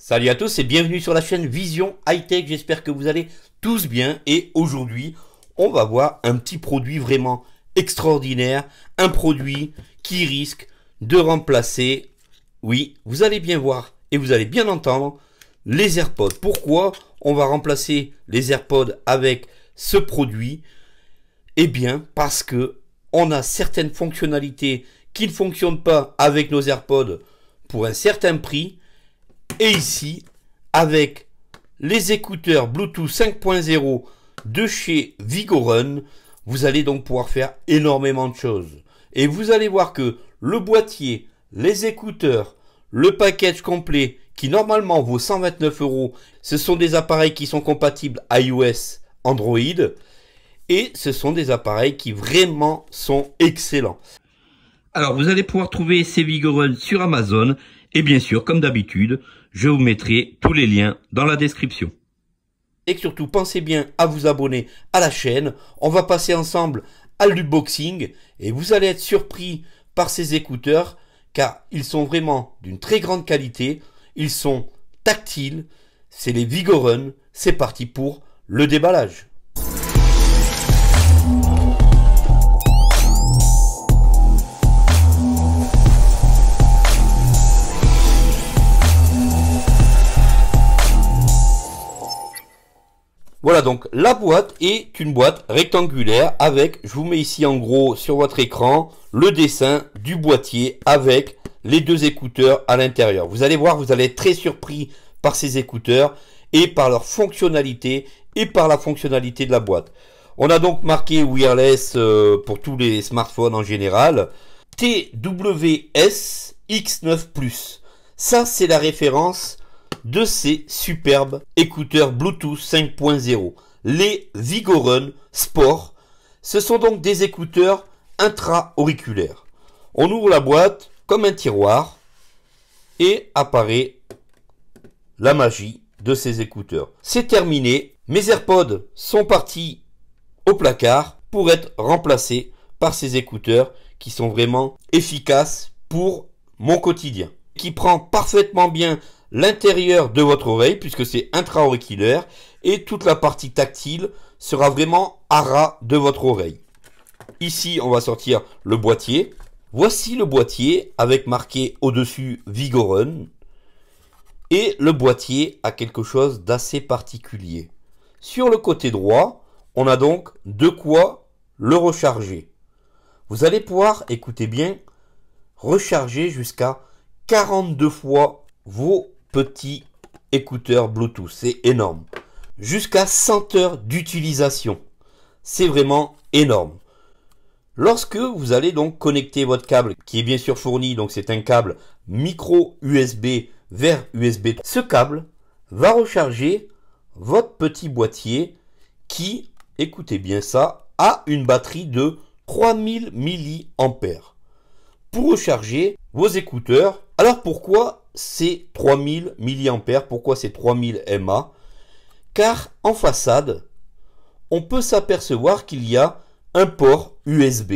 Salut à tous et bienvenue sur la chaîne Vision High J'espère que vous allez tous bien et aujourd'hui, on va voir un petit produit vraiment extraordinaire, un produit qui risque de remplacer, oui, vous allez bien voir et vous allez bien entendre, les AirPods. Pourquoi on va remplacer les AirPods avec ce produit Eh bien, parce que on a certaines fonctionnalités qui ne fonctionnent pas avec nos AirPods pour un certain prix et ici avec les écouteurs Bluetooth 5.0 de chez Vigorun. Vous allez donc pouvoir faire énormément de choses. Et vous allez voir que le boîtier, les écouteurs, le package complet qui normalement vaut 129 euros, ce sont des appareils qui sont compatibles iOS, Android. Et ce sont des appareils qui vraiment sont excellents. Alors vous allez pouvoir trouver ces Vigorun sur Amazon et bien sûr, comme d'habitude, je vous mettrai tous les liens dans la description. Et surtout, pensez bien à vous abonner à la chaîne. On va passer ensemble à du boxing et vous allez être surpris par ces écouteurs car ils sont vraiment d'une très grande qualité. Ils sont tactiles. C'est les Vigorun. C'est parti pour le déballage. Voilà donc la boîte est une boîte rectangulaire avec, je vous mets ici en gros sur votre écran, le dessin du boîtier avec les deux écouteurs à l'intérieur. Vous allez voir, vous allez être très surpris par ces écouteurs et par leur fonctionnalité et par la fonctionnalité de la boîte. On a donc marqué wireless euh, pour tous les smartphones en général, TWS X9 ⁇ Ça c'est la référence de ces superbes écouteurs Bluetooth 5.0, les Vigorun Sport. Ce sont donc des écouteurs intra-auriculaires. On ouvre la boîte comme un tiroir et apparaît la magie de ces écouteurs. C'est terminé. Mes AirPods sont partis au placard pour être remplacés par ces écouteurs qui sont vraiment efficaces pour mon quotidien, qui prend parfaitement bien l'intérieur de votre oreille, puisque c'est intra-auriculaire, et toute la partie tactile sera vraiment à ras de votre oreille. Ici, on va sortir le boîtier. Voici le boîtier avec marqué au-dessus Vigoron. Et le boîtier a quelque chose d'assez particulier. Sur le côté droit, on a donc de quoi le recharger. Vous allez pouvoir, écoutez bien, recharger jusqu'à 42 fois vos petit écouteur Bluetooth. C'est énorme. Jusqu'à 100 heures d'utilisation. C'est vraiment énorme. Lorsque vous allez donc connecter votre câble, qui est bien sûr fourni, donc c'est un câble micro USB vers USB, ce câble va recharger votre petit boîtier qui, écoutez bien ça, a une batterie de 3000 mAh. Pour recharger, écouteurs. Alors pourquoi c'est 3000 milliampères Pourquoi ces 3000 mA Car en façade, on peut s'apercevoir qu'il y a un port USB.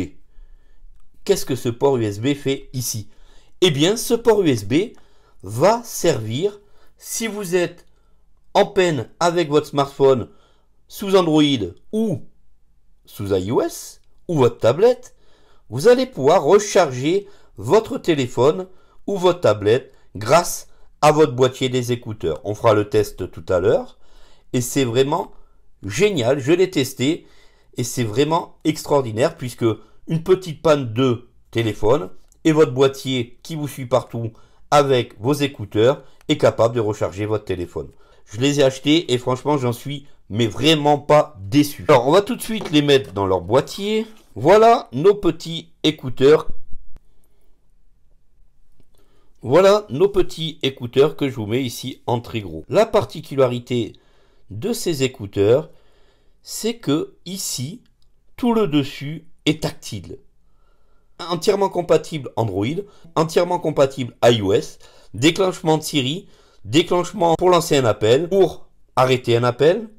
Qu'est-ce que ce port USB fait ici Eh bien, ce port USB va servir, si vous êtes en peine avec votre smartphone sous Android ou sous iOS ou votre tablette, vous allez pouvoir recharger votre téléphone ou votre tablette grâce à votre boîtier des écouteurs. On fera le test tout à l'heure et c'est vraiment génial. Je l'ai testé et c'est vraiment extraordinaire puisque une petite panne de téléphone et votre boîtier qui vous suit partout avec vos écouteurs est capable de recharger votre téléphone. Je les ai achetés et franchement j'en suis mais vraiment pas déçu. Alors on va tout de suite les mettre dans leur boîtier. Voilà nos petits écouteurs voilà nos petits écouteurs que je vous mets ici en très gros. La particularité de ces écouteurs, c'est que ici, tout le dessus est tactile. Entièrement compatible Android, entièrement compatible iOS, déclenchement de Siri, déclenchement pour lancer un appel, pour arrêter un appel,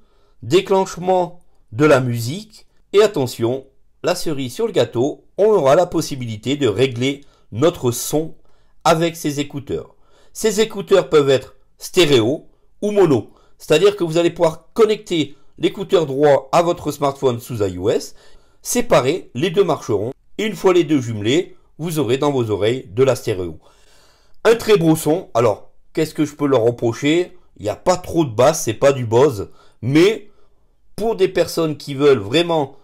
déclenchement de la musique, et attention, la cerise sur le gâteau, on aura la possibilité de régler notre son avec ces écouteurs. Ces écouteurs peuvent être stéréo ou mono, c'est-à-dire que vous allez pouvoir connecter l'écouteur droit à votre smartphone sous iOS, séparer les deux marcheront, et une fois les deux jumelés, vous aurez dans vos oreilles de la stéréo. Un très beau son, alors qu'est-ce que je peux leur reprocher Il n'y a pas trop de basse, c'est pas du buzz, mais pour des personnes qui veulent vraiment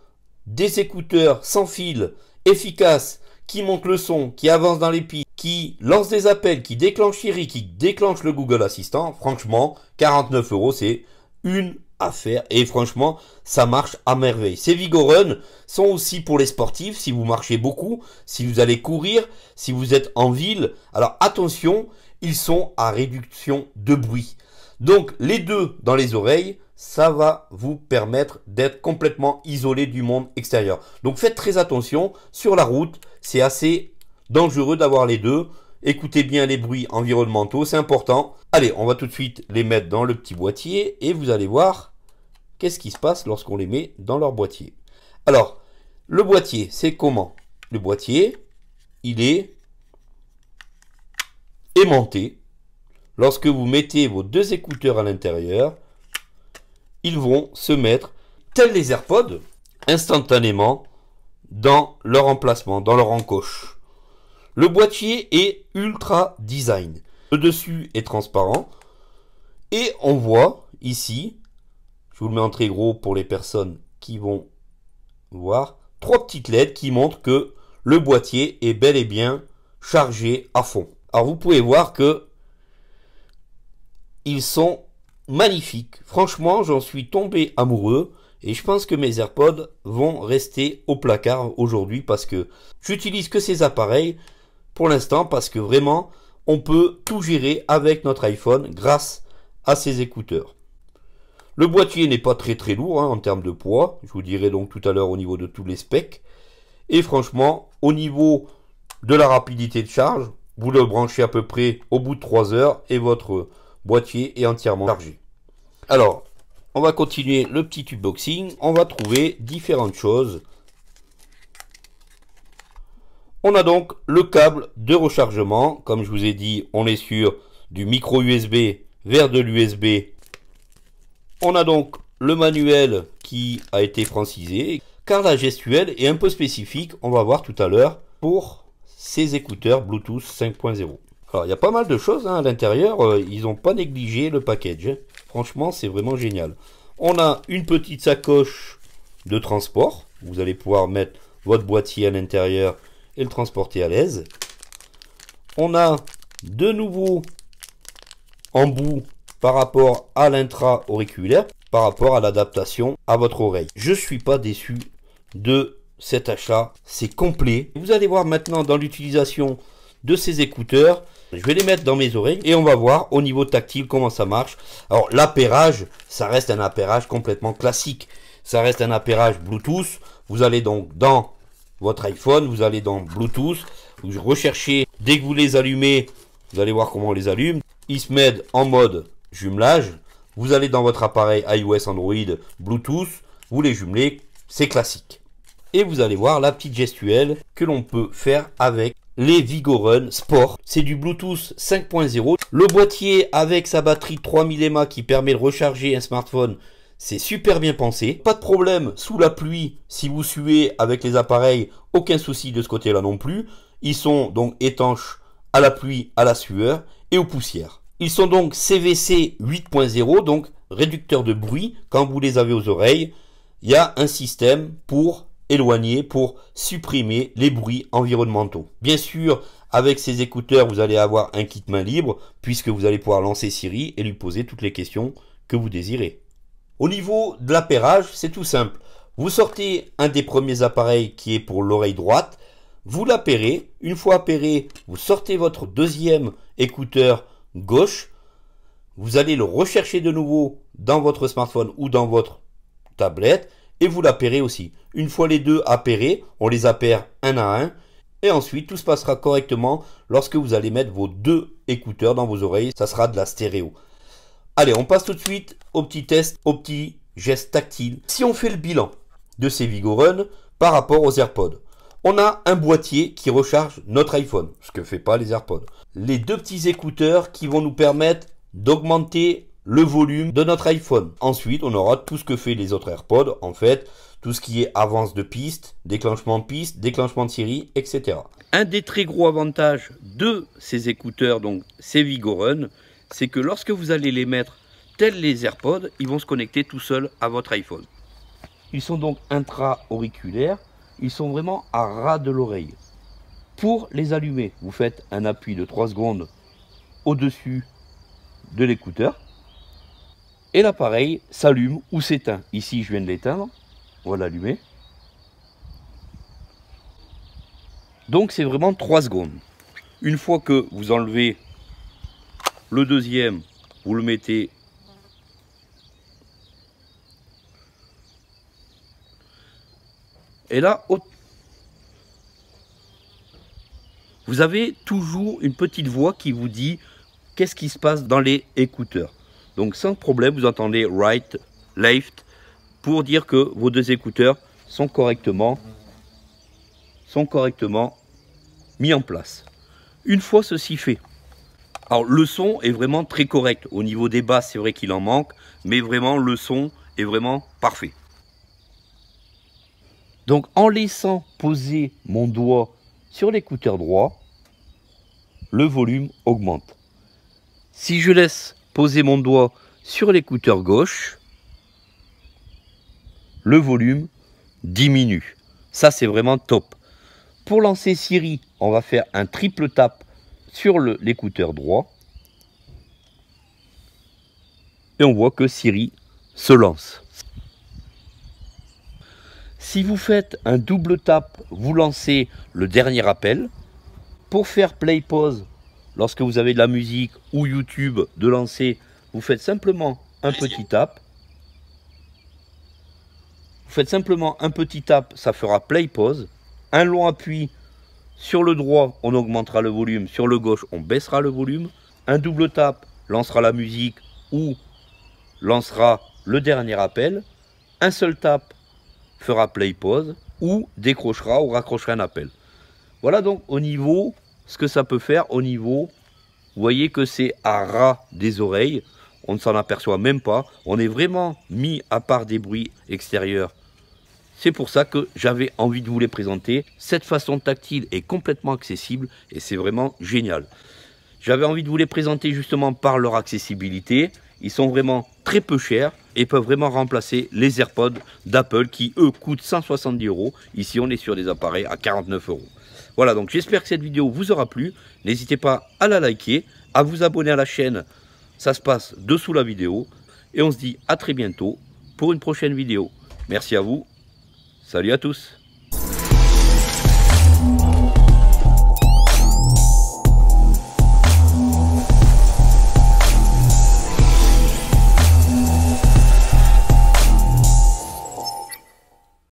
des écouteurs sans fil, efficaces qui monte le son, qui avance dans les pistes, qui lance des appels, qui déclenche Siri, qui déclenche le Google Assistant, franchement, 49 euros, c'est une affaire. Et franchement, ça marche à merveille. Ces Vigorun sont aussi pour les sportifs, si vous marchez beaucoup, si vous allez courir, si vous êtes en ville. Alors attention, ils sont à réduction de bruit. Donc les deux dans les oreilles, ça va vous permettre d'être complètement isolé du monde extérieur. Donc faites très attention, sur la route, c'est assez dangereux d'avoir les deux. Écoutez bien les bruits environnementaux, c'est important. Allez, on va tout de suite les mettre dans le petit boîtier et vous allez voir qu'est-ce qui se passe lorsqu'on les met dans leur boîtier. Alors, le boîtier, c'est comment Le boîtier, il est aimanté. Lorsque vous mettez vos deux écouteurs à l'intérieur, ils vont se mettre, tels les AirPods, instantanément dans leur emplacement, dans leur encoche. Le boîtier est ultra design. Le dessus est transparent. Et on voit ici, je vous le mets en très gros pour les personnes qui vont voir, trois petites LED qui montrent que le boîtier est bel et bien chargé à fond. Alors vous pouvez voir que ils sont magnifique. Franchement, j'en suis tombé amoureux. Et je pense que mes AirPods vont rester au placard aujourd'hui parce que j'utilise que ces appareils pour l'instant parce que vraiment on peut tout gérer avec notre iPhone grâce à ces écouteurs. Le boîtier n'est pas très très lourd hein, en termes de poids, je vous dirai donc tout à l'heure au niveau de tous les specs. Et franchement, au niveau de la rapidité de charge, vous le branchez à peu près au bout de 3 heures et votre boîtier est entièrement chargé. Alors, on va continuer le petit unboxing. On va trouver différentes choses. On a donc le câble de rechargement. Comme je vous ai dit, on est sur du micro USB vers de l'USB. On a donc le manuel qui a été francisé. Car la gestuelle est un peu spécifique. On va voir tout à l'heure pour ces écouteurs Bluetooth 5.0. Alors, il y a pas mal de choses hein, à l'intérieur. Euh, ils n'ont pas négligé le package. Franchement, c'est vraiment génial. On a une petite sacoche de transport. Vous allez pouvoir mettre votre boîtier à l'intérieur et le transporter à l'aise. On a de nouveau bout par rapport à l'intra-auriculaire, par rapport à l'adaptation à votre oreille. Je ne suis pas déçu de cet achat, c'est complet. Vous allez voir maintenant dans l'utilisation de ces écouteurs. Je vais les mettre dans mes oreilles et on va voir au niveau tactile comment ça marche. Alors l'appairage, ça reste un appairage complètement classique. Ça reste un appairage Bluetooth. Vous allez donc dans votre iPhone, vous allez dans Bluetooth, vous recherchez, dès que vous les allumez, vous allez voir comment on les allume. Ils se mettent en mode jumelage. Vous allez dans votre appareil iOS Android Bluetooth, vous les jumelez, c'est classique. Et vous allez voir la petite gestuelle que l'on peut faire avec les Vigorun Sport. C'est du Bluetooth 5.0. Le boîtier avec sa batterie 3000 mAh qui permet de recharger un smartphone, c'est super bien pensé. Pas de problème sous la pluie si vous suez avec les appareils, aucun souci de ce côté-là non plus. Ils sont donc étanches à la pluie, à la sueur et aux poussières. Ils sont donc CVC 8.0, donc réducteur de bruit quand vous les avez aux oreilles. Il y a un système pour éloigné pour supprimer les bruits environnementaux. Bien sûr, avec ces écouteurs, vous allez avoir un kit main libre puisque vous allez pouvoir lancer Siri et lui poser toutes les questions que vous désirez. Au niveau de l'appairage, c'est tout simple. Vous sortez un des premiers appareils qui est pour l'oreille droite, vous l'appairez, une fois appairé, vous sortez votre deuxième écouteur gauche, vous allez le rechercher de nouveau dans votre smartphone ou dans votre tablette, et vous la aussi. Une fois les deux appairés, on les appaire un à un. Et ensuite, tout se passera correctement lorsque vous allez mettre vos deux écouteurs dans vos oreilles. Ça sera de la stéréo. Allez, on passe tout de suite au petit test, au petit geste tactile. Si on fait le bilan de ces Vigorun par rapport aux AirPods, on a un boîtier qui recharge notre iPhone, ce que fait pas les AirPods. Les deux petits écouteurs qui vont nous permettre d'augmenter le volume de notre iPhone. Ensuite, on aura tout ce que fait les autres AirPods, en fait, tout ce qui est avance de piste, déclenchement de piste, déclenchement de série, etc. Un des très gros avantages de ces écouteurs, donc ces Vigorun, c'est que lorsque vous allez les mettre tels les AirPods, ils vont se connecter tout seuls à votre iPhone. Ils sont donc intra-auriculaires, ils sont vraiment à ras de l'oreille. Pour les allumer, vous faites un appui de 3 secondes au-dessus de l'écouteur, et l'appareil s'allume ou s'éteint. Ici, je viens de l'éteindre. On va l'allumer. Donc, c'est vraiment 3 secondes. Une fois que vous enlevez le deuxième, vous le mettez Et là, vous avez toujours une petite voix qui vous dit qu'est-ce qui se passe dans les écouteurs. Donc sans problème, vous entendez right, left, pour dire que vos deux écouteurs sont correctement, sont correctement mis en place. Une fois ceci fait, alors le son est vraiment très correct. Au niveau des basses, c'est vrai qu'il en manque, mais vraiment le son est vraiment parfait. Donc en laissant poser mon doigt sur l'écouteur droit, le volume augmente. Si je laisse poser mon doigt sur l'écouteur gauche, le volume diminue. Ça, c'est vraiment top. Pour lancer Siri, on va faire un triple tap sur l'écouteur droit. Et on voit que Siri se lance. Si vous faites un double tap, vous lancez le dernier appel. Pour faire play pause, lorsque vous avez de la musique ou YouTube de lancer, vous faites simplement un petit tap. Vous faites simplement un petit tap, ça fera play pause. Un long appui sur le droit, on augmentera le volume, sur le gauche, on baissera le volume. Un double tap lancera la musique ou lancera le dernier appel. Un seul tap fera play pause ou décrochera ou raccrochera un appel. Voilà donc au niveau ce que ça peut faire au niveau, vous voyez que c'est à ras des oreilles, on ne s'en aperçoit même pas, on est vraiment mis à part des bruits extérieurs. C'est pour ça que j'avais envie de vous les présenter. Cette façon tactile est complètement accessible et c'est vraiment génial. J'avais envie de vous les présenter justement par leur accessibilité. Ils sont vraiment très peu chers et peuvent vraiment remplacer les AirPods d'Apple qui, eux, coûtent 170 euros. Ici, on est sur des appareils à 49 euros. Voilà, donc j'espère que cette vidéo vous aura plu. N'hésitez pas à la liker, à vous abonner à la chaîne. Ça se passe dessous la vidéo. Et on se dit à très bientôt pour une prochaine vidéo. Merci à vous. Salut à tous.